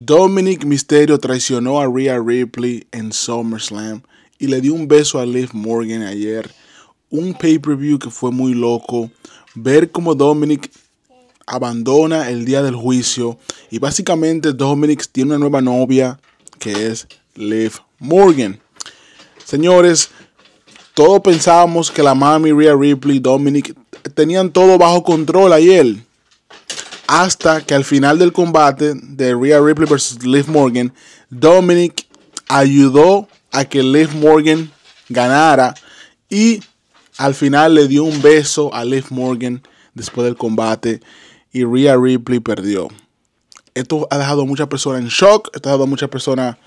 Dominic Misterio traicionó a Rhea Ripley en SummerSlam y le dio un beso a Liv Morgan ayer. Un pay-per-view que fue muy loco. Ver cómo Dominic abandona el día del juicio y básicamente Dominic tiene una nueva novia que es Liv Morgan. Señores, todos pensábamos que la mami Rhea Ripley y Dominic tenían todo bajo control ayer. Hasta que al final del combate de Rhea Ripley versus Liv Morgan, Dominic ayudó a que Liv Morgan ganara y al final le dio un beso a Liv Morgan después del combate y Rhea Ripley perdió. Esto ha dejado a muchas personas en shock, esto ha dejado a muchas personas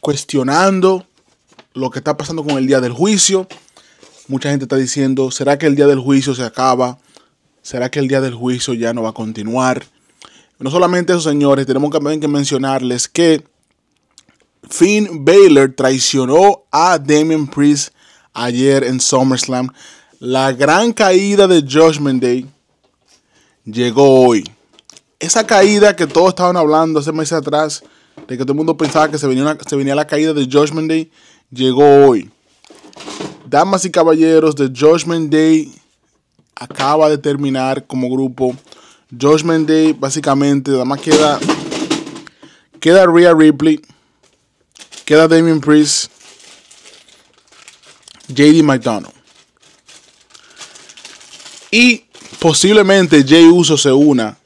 cuestionando lo que está pasando con el día del juicio. Mucha gente está diciendo, ¿será que el día del juicio se acaba? ¿Será que el día del juicio ya no va a continuar? No solamente eso, señores, tenemos también que mencionarles que Finn Baylor traicionó a Damien Priest ayer en SummerSlam. La gran caída de Judgment Day llegó hoy. Esa caída que todos estaban hablando hace meses atrás, de que todo el mundo pensaba que se venía, se venía la caída de Judgment Day, llegó hoy. Damas y caballeros, de Judgment Day acaba de terminar como grupo. Josh Day, básicamente, nada más queda. Queda Rhea Ripley. Queda Damien Priest. JD McDonald. Y posiblemente Jay Uso se una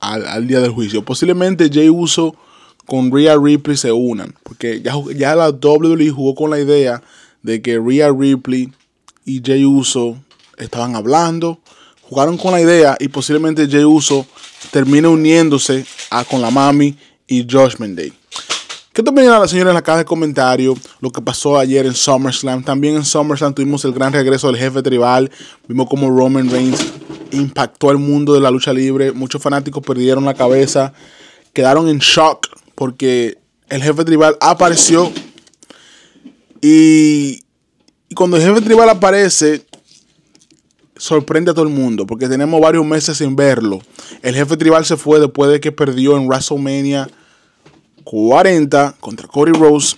al, día del juicio. Posiblemente Jay Uso con Rhea Ripley se unan. Porque ya, ya la WWE jugó con la idea de que Rhea Ripley y Jay Uso estaban hablando, jugaron con la idea y posiblemente Jay Uso termine uniéndose a, con la mami y Josh Day... ¿Qué te opinan las señoras en la caja de comentarios... Lo que pasó ayer en SummerSlam. También en SummerSlam tuvimos el gran regreso del jefe tribal. Vimos como Roman Reigns impactó al mundo de la lucha libre. Muchos fanáticos perdieron la cabeza. Quedaron en shock porque el jefe tribal apareció. Y, y cuando el jefe tribal aparece, sorprende a todo el mundo porque tenemos varios meses sin verlo. El jefe tribal se fue después de que perdió en WrestleMania 40 contra Cody Rose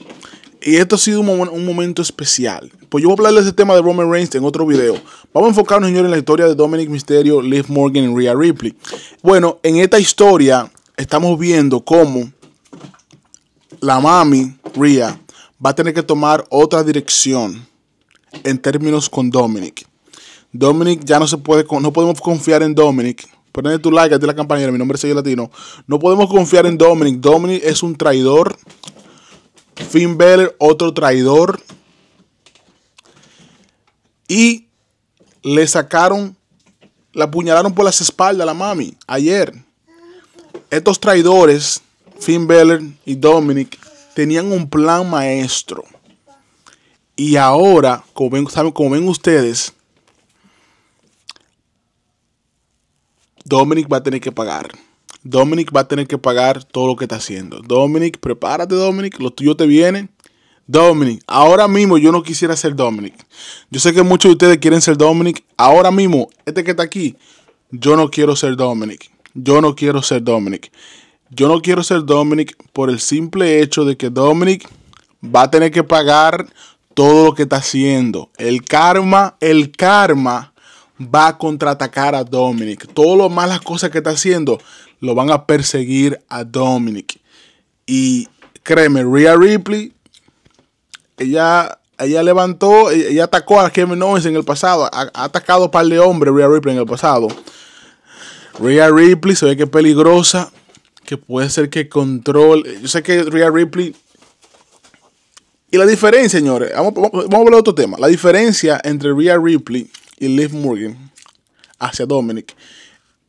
Y esto ha sido un, momento especial. Pues yo voy a hablar de ese tema de Roman Reigns en otro video. Vamos a enfocarnos, señores, en la historia de Dominic Mysterio, Liv Morgan y Rhea Ripley. Bueno, en esta historia estamos viendo cómo la mami, Rhea, va a tener que tomar otra dirección en términos con Dominic. Dominic ya no se puede, no podemos confiar en Dominic. Ponle tu like, de la campanilla, mi nombre es Latino. No podemos confiar en Dominic. Dominic es un traidor. Finn Beller, otro traidor. Y le sacaron, la apuñalaron por las espaldas a la mami ayer. Estos traidores, Finn Beller y Dominic, tenían un plan maestro. Y ahora, como como ven ustedes, Dominic va a tener que pagar. Dominic va a tener que pagar todo lo que está haciendo. Dominic, prepárate, Dominic. Lo tuyo te viene. Dominic, ahora mismo yo no quisiera ser Dominic. Yo sé que muchos de ustedes quieren ser Dominic. Ahora mismo, este que está aquí, yo no quiero ser Dominic. Yo no quiero ser Dominic. Yo no quiero ser Dominic por el simple hecho de que Dominic va a tener que pagar todo lo que está haciendo. El karma, el karma va a contraatacar a Dominic. Todas las malas cosas que está haciendo lo van a perseguir a Dominic. Y créeme, Rhea Ripley, ella, ella levantó, e-, ella atacó a Kevin Owens en el pasado. Ha, atacado a un par de hombres Rhea Ripley en el pasado. Rhea Ripley se ve que es peligrosa, que puede ser que controle. Yo sé que Rhea Ripley y la diferencia, señores, vamos, a hablar otro tema. La diferencia entre Rhea Ripley y Liv Morgan hacia Dominic.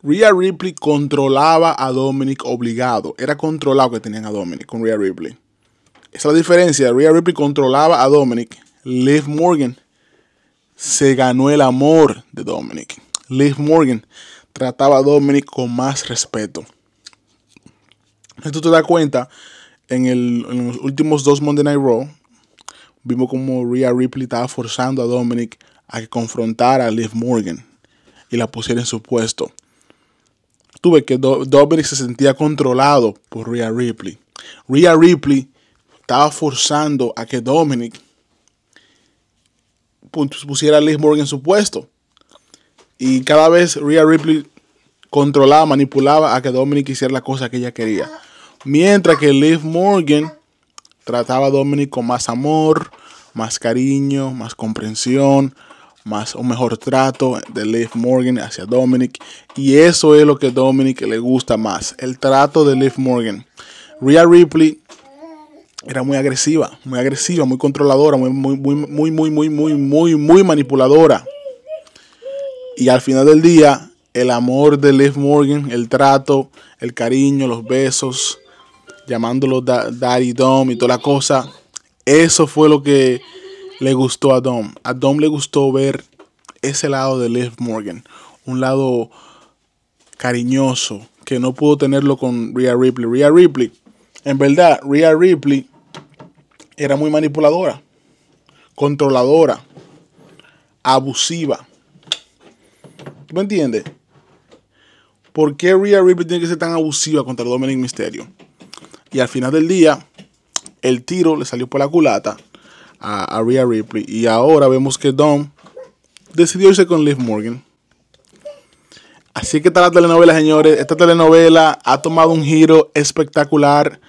Rhea Ripley controlaba a Dominic obligado. Era controlado que tenían a Dominic con Rhea Ripley. Esa es la diferencia. Rhea Ripley controlaba a Dominic. Liv Morgan se ganó el amor de Dominic. Liv Morgan trataba a Dominic con más respeto. Esto te da cuenta, en, los últimos dos Monday Night Raw, vimos como Rhea Ripley estaba forzando a Dominic a que confrontara a Liv Morgan y la pusiera en su puesto. Tuve que ...Dominic se sentía controlado por Rhea Ripley. Rhea Ripley estaba forzando a que Dominic pusiera a Liv Morgan en su puesto. Y cada vez Rhea Ripley controlaba, manipulaba a que Dominic hiciera la cosa que ella quería. Mientras que Liv Morgan trataba a Dominic con más amor, más cariño, más comprensión, más un mejor trato de Liv Morgan hacia Dominic. Y eso es lo que Dominic le gusta más, el trato de Liv Morgan. Rhea Ripley era muy agresiva, muy agresiva, muy controladora, muy, muy, muy, muy, muy, muy, muy, muy, manipuladora. Y al final del día, el amor de Liv Morgan, el trato, el cariño, los besos, llamándolo Daddy Dom y toda la cosa, eso fue lo que le gustó a Dom. A Dom le gustó ver ese lado de Liv Morgan, un lado cariñoso que no pudo tenerlo con Rhea Ripley. Rhea Ripley, en verdad, Rhea Ripley era muy manipuladora, controladora, abusiva. ¿Tú me entiendes? ¿Por qué Rhea Ripley tiene que ser tan abusiva contra Dominic misterio? Y al final del día, el tiro le salió por la culata a, Rhea Ripley. Y ahora vemos que Dom decidió irse con Liv Morgan. Así que está la telenovela, señores. Esta telenovela ha tomado un giro espectacular.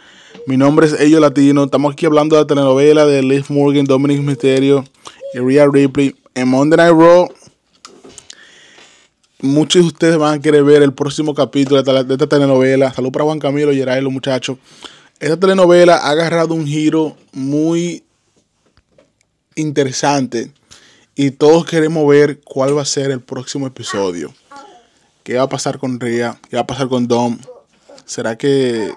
Mi nombre es Ello Latino. Estamos aquí hablando de la telenovela de Liv Morgan, Dominic Mysterio y Rhea Ripley en Monday Night Raw. Muchos de ustedes van a querer ver el próximo capítulo de esta telenovela. Salud para Juan Camilo y los muchachos. Esta telenovela ha agarrado un giro muy interesante y todos queremos ver cuál va a ser el próximo episodio. ¿Qué va a pasar con Ria? ¿Qué va a pasar con Dom? ¿Será que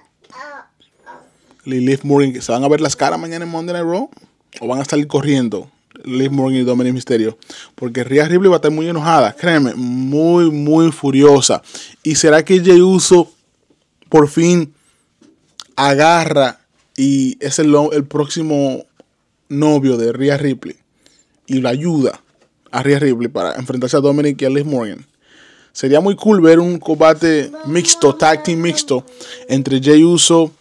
Lilith Morgan se van a ver las caras mañana en Monday Night Raw? ¿O van a salir corriendo Lilith Morgan y Dominic Misterio? Porque Ria Ripley va a estar muy enojada, créeme, muy, muy furiosa. ¿Y será que Jay Uso por fin agarra y es el, el próximo novio de Rhea Ripley y la ayuda a Rhea Ripley para enfrentarse a Dominic y a Liv Morgan. Sería muy cool ver un combate mixto, tag team mixto, entre Jay Uso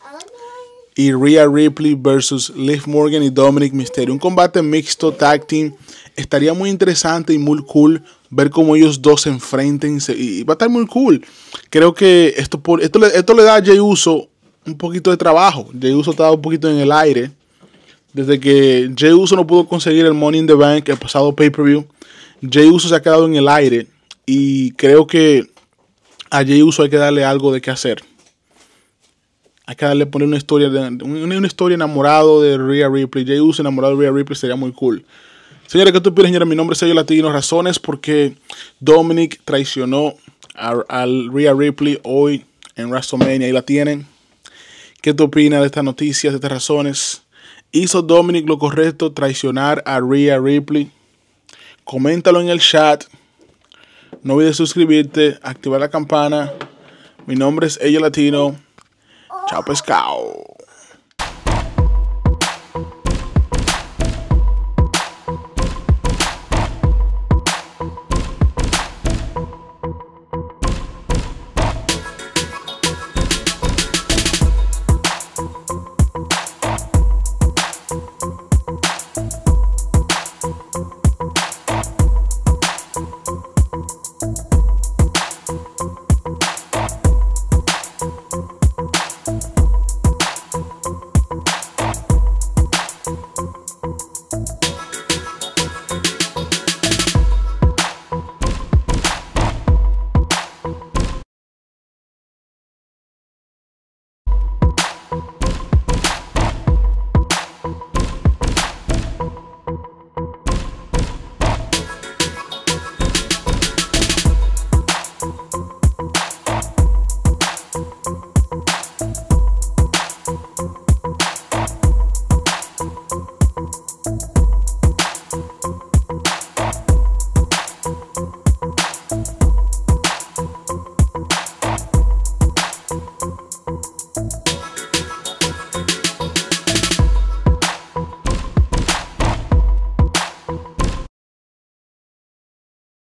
y Rhea Ripley versus Liv Morgan y Dominic Mysterio. Un combate mixto, tag team. Estaría muy interesante y muy cool ver cómo ellos dos se enfrenten. Y va a estar muy cool. Creo que esto, esto, esto le da a Jay Uso un poquito de trabajo. Jay Uso está un poquito en el aire desde que Jay Uso no pudo conseguir el Money in the Bank el pasado pay-per-view, Jay Uso se ha quedado en el aire y creo que a Jay Uso hay que darle algo de qué hacer. Hay que darle poner una historia, de, una, historia enamorado de Rhea Ripley. Jay Uso enamorado de Rhea Ripley sería muy cool. Señora, ¿qué tú piensas, señora? Mi nombre es Sergio Latino. Razones porque Dominic traicionó a, Rhea Ripley hoy en WrestleMania. Ahí la tienen. ¿Qué tú opinas de estas noticias, de estas razones? ¿Hizo Dominic lo correcto traicionar a Rhea Ripley? Coméntalo en el chat. No olvides suscribirte, activar la campana. Mi nombre es Ella Latino. Chao pescao.